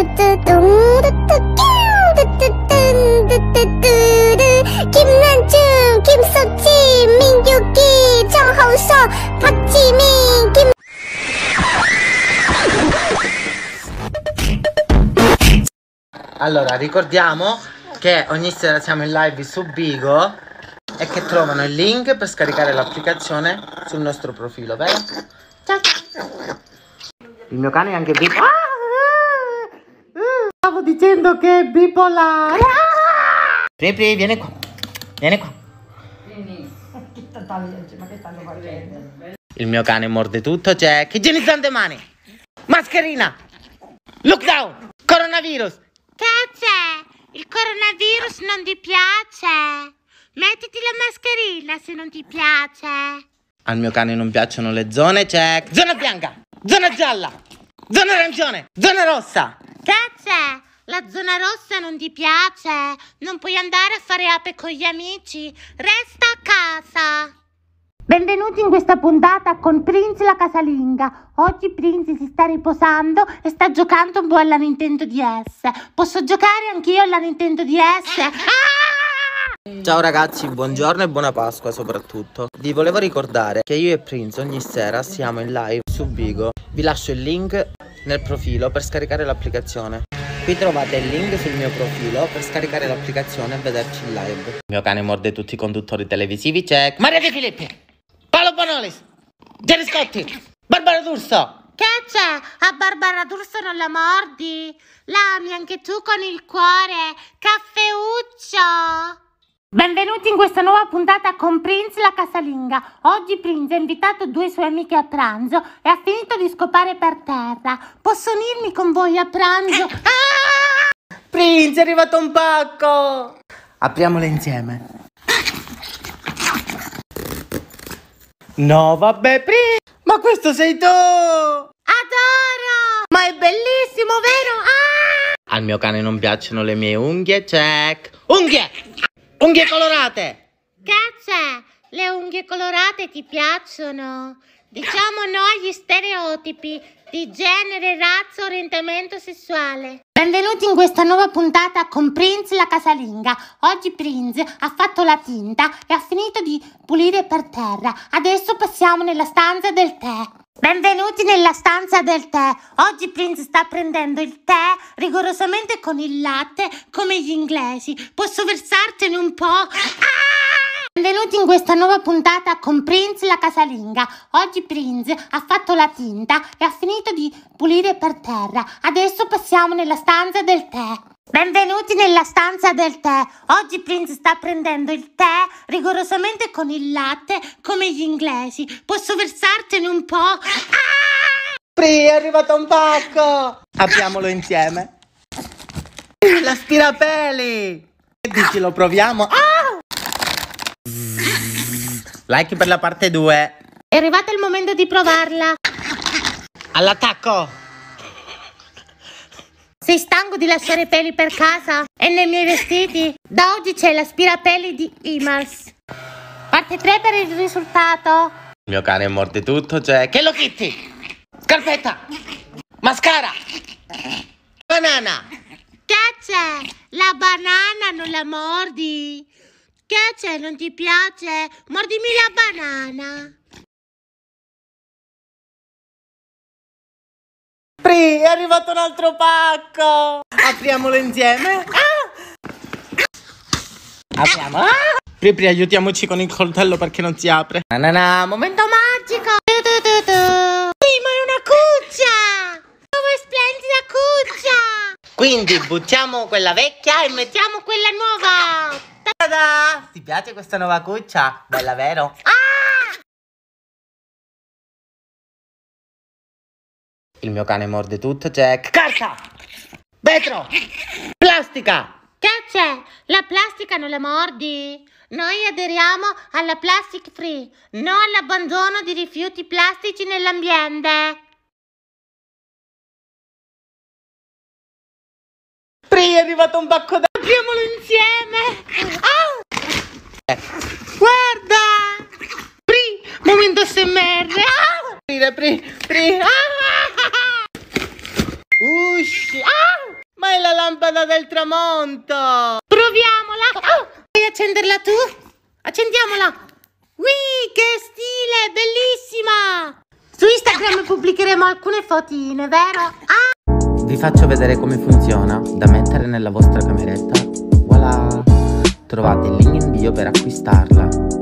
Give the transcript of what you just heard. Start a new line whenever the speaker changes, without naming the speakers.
김난중,
Allora, ricordiamo che ogni sera siamo in live su Bigo e che trovano il link per scaricare l'applicazione sul nostro profilo, vero? Ciao! Il mio cane è anche vivo. Ah! dicendo che è bipolare. Pre, pre, vieni qua. Vieni qua. Il mio cane morde tutto, Jack. Igienizzante mani. Mascherina. Lockdown. Coronavirus.
Che c'è? Il coronavirus non ti piace. Mettiti la mascherina se non ti piace.
Al mio cane non piacciono le zone, Jack. Zona bianca. Zona gialla. Zona arancione. Zona rossa.
Che c'è? La zona rossa non ti piace? Non puoi andare a fare ape con gli amici? Resta a casa! Benvenuti in questa puntata con Prince la casalinga. Oggi Prince si sta riposando e sta giocando un po' alla Nintendo DS. Posso giocare anch'io alla Nintendo DS? Ah!
Ciao ragazzi, buongiorno e buona Pasqua soprattutto. Vi volevo ricordare che io e Prince ogni sera siamo in live su Bigo. Vi lascio il link nel profilo per scaricare l'applicazione. Qui trovate il link sul mio profilo per scaricare l'applicazione e vederci in live. Il mio cane morde tutti i conduttori televisivi, c'è Maria De Filippi, Paolo Bonolis, Jerry Scotti, Barbara D'Urso. Che c'è? A
Barbara D'Urso non la mordi? L'ami anche tu con il cuore, caffeuccio! Benvenuti in questa nuova puntata con Prince la casalinga. Oggi Prince ha invitato due sue amiche a pranzo e ha finito di scopare per terra. Posso unirmi con voi a pranzo? Prince, è arrivato un pacco!
Apriamole insieme. No, vabbè, Prince! Ma questo sei tu! Adoro!
Ma è bellissimo, vero? Ah!
Al mio cane non piacciono le mie unghie, check! Unghie! Unghie colorate!
Che c'è? Le unghie colorate ti piacciono? Diciamo noi gli stereotipi di genere, razza, orientamento sessuale. Benvenuti in questa nuova puntata con Prince la casalinga. Oggi Prince ha fatto la tinta e ha finito di pulire per terra. Adesso passiamo nella stanza del tè. Benvenuti nella stanza del tè. Oggi Prince sta prendendo il tè rigorosamente con il latte come gli inglesi. Posso versartene un po'? Ah! Benvenuti in questa nuova puntata con Prince la casalinga. Oggi Prince ha fatto la tinta e ha finito di pulire per terra. Adesso passiamo nella stanza del tè. Benvenuti nella stanza del tè. Oggi Prince sta prendendo il tè rigorosamente con il latte come
gli inglesi. Posso versartene un po'? Ah! Pri, è arrivato un pacco! Apriamolo insieme. L'aspirapeli! E dici, lo proviamo? Ah! Like per la parte 2.
È arrivato il momento di provarla.
All'attacco!
Sei stanco di lasciare peli per casa? E nei miei vestiti? Da oggi c'è l'aspirapeli di Imars. Parte 3 per il risultato.
mio cane morde tutto, c'è... Cioè... Che lo Kitty!
Scarpetta!
Mascara! Banana!
Che c'è? La banana non la mordi! Che c'è? Non ti piace? Mordimi la banana.
Pri, è arrivato un altro pacco. Apriamolo insieme. Ah! Apriamo. Ah! Pri, Pri, aiutiamoci con il coltello perché non si apre. Na, na, na,
momento magico. Prima è una cuccia. Come splendida cuccia.
Quindi buttiamo quella vecchia e mettiamo quella nuova. Tada! Ti piace questa nuova cuccia? Bella, vero? Ah! Il mio cane morde tutto, Jack. Carta! Vetro! Plastica!
Che c'è? La plastica non la mordi? Noi aderiamo alla Plastic Free, non all'abbandono di rifiuti plastici nell'ambiente. Pri, è arrivato un bacco d'acqua! Apriamolo insieme! Ah!
Windows MR. Ah! Apri, apri.
Ah!
Usci. Ah! Ma è la lampada del tramonto.
Proviamola. Oh! Puoi accenderla tu? Accendiamola. Ui, che stile, bellissima. Su Instagram pubblicheremo alcune fotine, vero?
Ah! Vi faccio vedere come funziona da mettere nella vostra cameretta. Voilà! Trovate il link in bio per acquistarla.